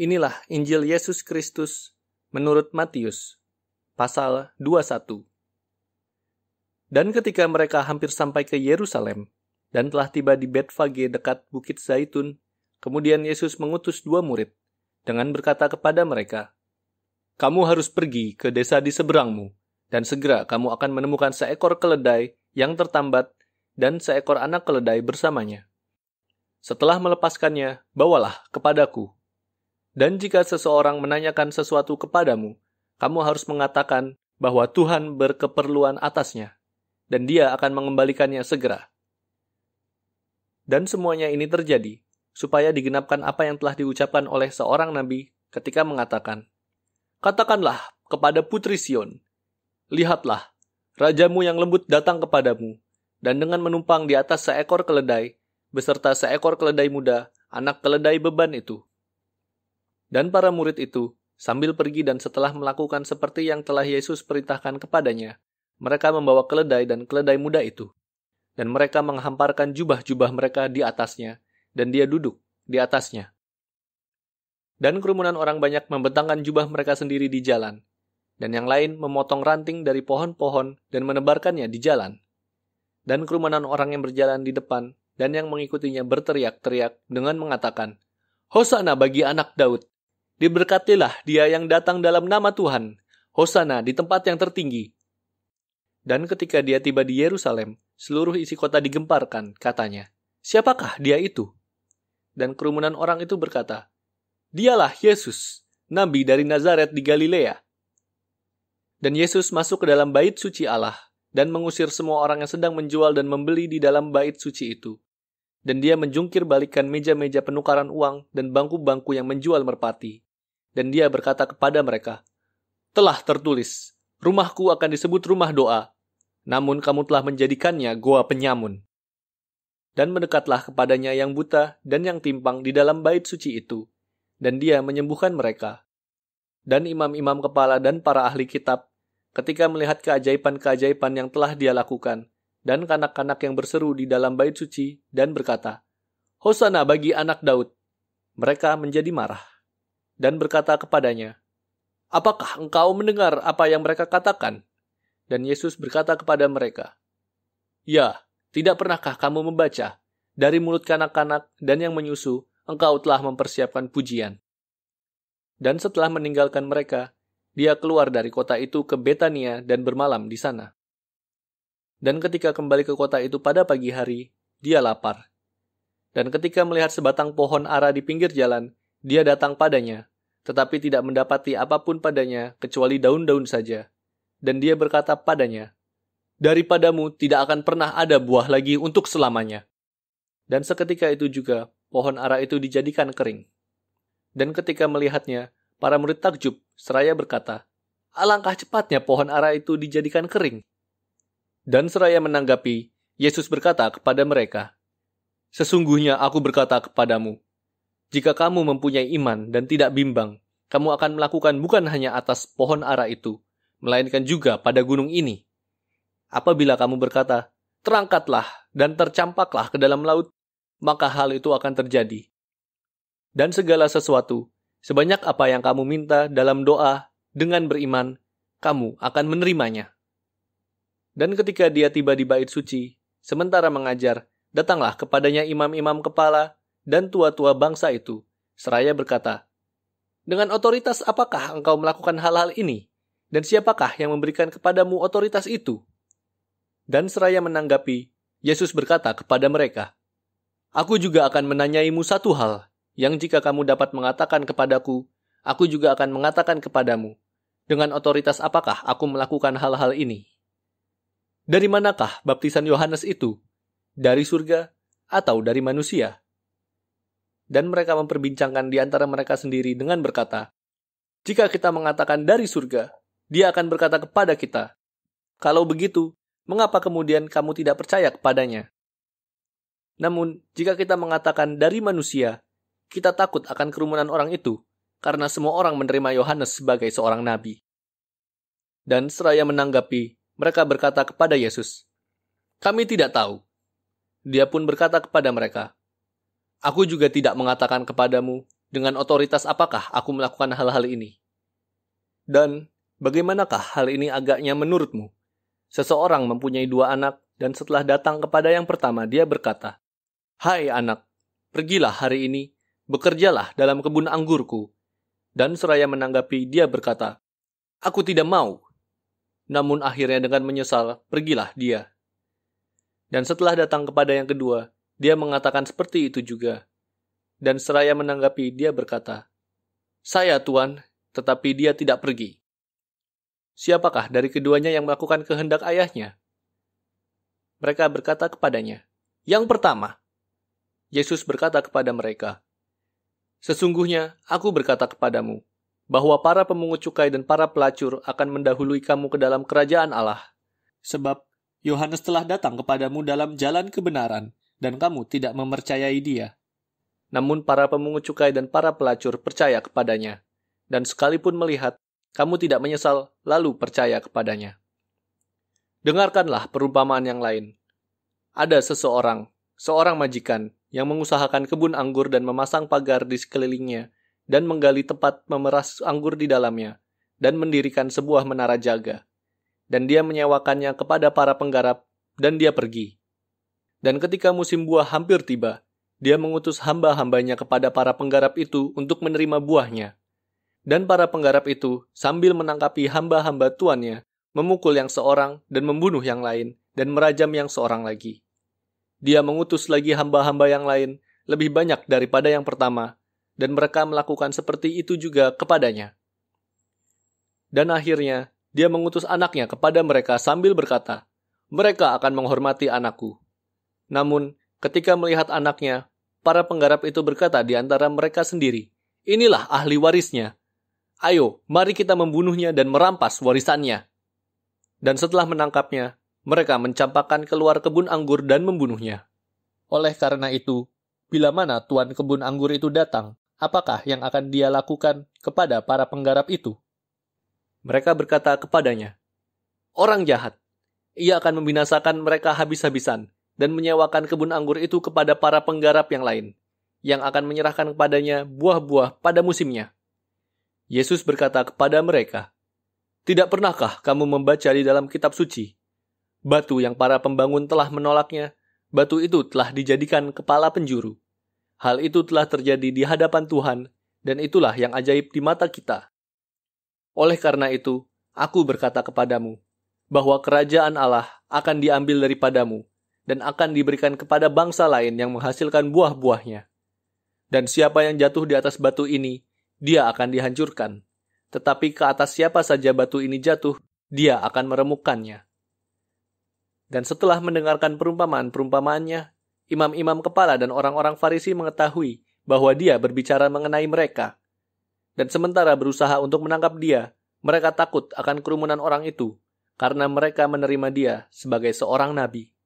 Inilah Injil Yesus Kristus menurut Matius, pasal 21. Dan ketika mereka hampir sampai ke Yerusalem, dan telah tiba di Betfage dekat Bukit Zaitun, kemudian Yesus mengutus dua murid, dengan berkata kepada mereka, Kamu harus pergi ke desa di seberangmu, dan segera kamu akan menemukan seekor keledai yang tertambat dan seekor anak keledai bersamanya. Setelah melepaskannya, bawalah kepadaku dan jika seseorang menanyakan sesuatu kepadamu, kamu harus mengatakan bahwa Tuhan berkeperluan atasnya, dan dia akan mengembalikannya segera. Dan semuanya ini terjadi, supaya digenapkan apa yang telah diucapkan oleh seorang nabi ketika mengatakan, Katakanlah kepada Putri Sion, Lihatlah, Rajamu yang lembut datang kepadamu, dan dengan menumpang di atas seekor keledai, beserta seekor keledai muda, anak keledai beban itu. Dan para murid itu, sambil pergi dan setelah melakukan seperti yang telah Yesus perintahkan kepadanya, mereka membawa keledai dan keledai muda itu. Dan mereka menghamparkan jubah-jubah mereka di atasnya, dan dia duduk di atasnya. Dan kerumunan orang banyak membentangkan jubah mereka sendiri di jalan, dan yang lain memotong ranting dari pohon-pohon dan menebarkannya di jalan. Dan kerumunan orang yang berjalan di depan dan yang mengikutinya berteriak-teriak dengan mengatakan, Hosana bagi anak Daud. Diberkatilah dia yang datang dalam nama Tuhan, Hosana di tempat yang tertinggi. Dan ketika dia tiba di Yerusalem, seluruh isi kota digemparkan, katanya. Siapakah dia itu? Dan kerumunan orang itu berkata, Dialah Yesus, nabi dari Nazaret di Galilea. Dan Yesus masuk ke dalam bait suci Allah dan mengusir semua orang yang sedang menjual dan membeli di dalam bait suci itu dan dia menjungkir balikan meja-meja penukaran uang dan bangku-bangku yang menjual merpati. Dan dia berkata kepada mereka, Telah tertulis, rumahku akan disebut rumah doa, namun kamu telah menjadikannya goa penyamun. Dan mendekatlah kepadanya yang buta dan yang timpang di dalam bait suci itu, dan dia menyembuhkan mereka. Dan imam-imam kepala dan para ahli kitab, ketika melihat keajaiban-keajaiban yang telah dia lakukan, dan kanak-kanak yang berseru di dalam bait suci dan berkata, Hosana bagi anak Daud. Mereka menjadi marah dan berkata kepadanya, Apakah engkau mendengar apa yang mereka katakan? Dan Yesus berkata kepada mereka, Ya, tidak pernahkah kamu membaca, dari mulut kanak-kanak dan yang menyusu, engkau telah mempersiapkan pujian. Dan setelah meninggalkan mereka, dia keluar dari kota itu ke Betania dan bermalam di sana. Dan ketika kembali ke kota itu pada pagi hari, dia lapar. Dan ketika melihat sebatang pohon ara di pinggir jalan, dia datang padanya tetapi tidak mendapati apapun padanya kecuali daun-daun saja. Dan dia berkata padanya, Daripadamu tidak akan pernah ada buah lagi untuk selamanya. Dan seketika itu juga, pohon ara itu dijadikan kering. Dan ketika melihatnya, para murid takjub, seraya berkata, Alangkah cepatnya pohon ara itu dijadikan kering. Dan seraya menanggapi, Yesus berkata kepada mereka, Sesungguhnya aku berkata kepadamu, jika kamu mempunyai iman dan tidak bimbang, kamu akan melakukan bukan hanya atas pohon ara itu, melainkan juga pada gunung ini. Apabila kamu berkata, terangkatlah dan tercampaklah ke dalam laut, maka hal itu akan terjadi. Dan segala sesuatu, sebanyak apa yang kamu minta dalam doa dengan beriman, kamu akan menerimanya. Dan ketika dia tiba di bait suci, sementara mengajar, datanglah kepadanya imam-imam kepala dan tua-tua bangsa itu, seraya berkata, Dengan otoritas apakah engkau melakukan hal-hal ini? Dan siapakah yang memberikan kepadamu otoritas itu? Dan seraya menanggapi, Yesus berkata kepada mereka, Aku juga akan menanyaimu satu hal, yang jika kamu dapat mengatakan kepadaku, aku juga akan mengatakan kepadamu, dengan otoritas apakah aku melakukan hal-hal ini? Dari manakah baptisan Yohanes itu? Dari surga atau dari manusia? dan mereka memperbincangkan di antara mereka sendiri dengan berkata, "Jika kita mengatakan dari surga, dia akan berkata kepada kita, 'Kalau begitu, mengapa kemudian kamu tidak percaya kepadanya?' Namun, jika kita mengatakan dari manusia, kita takut akan kerumunan orang itu karena semua orang menerima Yohanes sebagai seorang nabi." Dan seraya menanggapi, mereka berkata kepada Yesus, "Kami tidak tahu." Dia pun berkata kepada mereka, Aku juga tidak mengatakan kepadamu dengan otoritas apakah aku melakukan hal-hal ini. Dan bagaimanakah hal ini agaknya menurutmu? Seseorang mempunyai dua anak, dan setelah datang kepada yang pertama, dia berkata, Hai anak, pergilah hari ini, bekerjalah dalam kebun anggurku. Dan seraya menanggapi, dia berkata, Aku tidak mau. Namun akhirnya dengan menyesal, pergilah dia. Dan setelah datang kepada yang kedua, dia mengatakan seperti itu juga. Dan seraya menanggapi, dia berkata, Saya tuan, tetapi dia tidak pergi. Siapakah dari keduanya yang melakukan kehendak ayahnya? Mereka berkata kepadanya, Yang pertama, Yesus berkata kepada mereka, Sesungguhnya aku berkata kepadamu, bahwa para pemungut cukai dan para pelacur akan mendahului kamu ke dalam kerajaan Allah. Sebab Yohanes telah datang kepadamu dalam jalan kebenaran, dan kamu tidak mempercayai dia. Namun para pemungut cukai dan para pelacur percaya kepadanya, dan sekalipun melihat, kamu tidak menyesal, lalu percaya kepadanya. Dengarkanlah perumpamaan yang lain. Ada seseorang, seorang majikan, yang mengusahakan kebun anggur dan memasang pagar di sekelilingnya, dan menggali tempat memeras anggur di dalamnya, dan mendirikan sebuah menara jaga. Dan dia menyewakannya kepada para penggarap, dan dia pergi. Dan ketika musim buah hampir tiba, dia mengutus hamba-hambanya kepada para penggarap itu untuk menerima buahnya. Dan para penggarap itu sambil menangkapi hamba-hamba tuannya, memukul yang seorang dan membunuh yang lain, dan merajam yang seorang lagi. Dia mengutus lagi hamba-hamba yang lain, lebih banyak daripada yang pertama, dan mereka melakukan seperti itu juga kepadanya. Dan akhirnya, dia mengutus anaknya kepada mereka sambil berkata, "Mereka akan menghormati anakku." Namun, ketika melihat anaknya, para penggarap itu berkata di antara mereka sendiri, "Inilah ahli warisnya. Ayo, mari kita membunuhnya dan merampas warisannya." Dan setelah menangkapnya, mereka mencampakkan keluar kebun anggur dan membunuhnya. Oleh karena itu, bila mana tuan kebun anggur itu datang, apakah yang akan dia lakukan kepada para penggarap itu? Mereka berkata kepadanya, "Orang jahat, ia akan membinasakan mereka habis-habisan dan menyewakan kebun anggur itu kepada para penggarap yang lain, yang akan menyerahkan kepadanya buah-buah pada musimnya. Yesus berkata kepada mereka, Tidak pernahkah kamu membaca di dalam kitab suci? Batu yang para pembangun telah menolaknya, batu itu telah dijadikan kepala penjuru. Hal itu telah terjadi di hadapan Tuhan, dan itulah yang ajaib di mata kita. Oleh karena itu, aku berkata kepadamu, bahwa kerajaan Allah akan diambil daripadamu dan akan diberikan kepada bangsa lain yang menghasilkan buah-buahnya. Dan siapa yang jatuh di atas batu ini, dia akan dihancurkan. Tetapi ke atas siapa saja batu ini jatuh, dia akan meremukannya. Dan setelah mendengarkan perumpamaan-perumpamaannya, imam-imam kepala dan orang-orang Farisi mengetahui bahwa dia berbicara mengenai mereka. Dan sementara berusaha untuk menangkap dia, mereka takut akan kerumunan orang itu karena mereka menerima dia sebagai seorang nabi.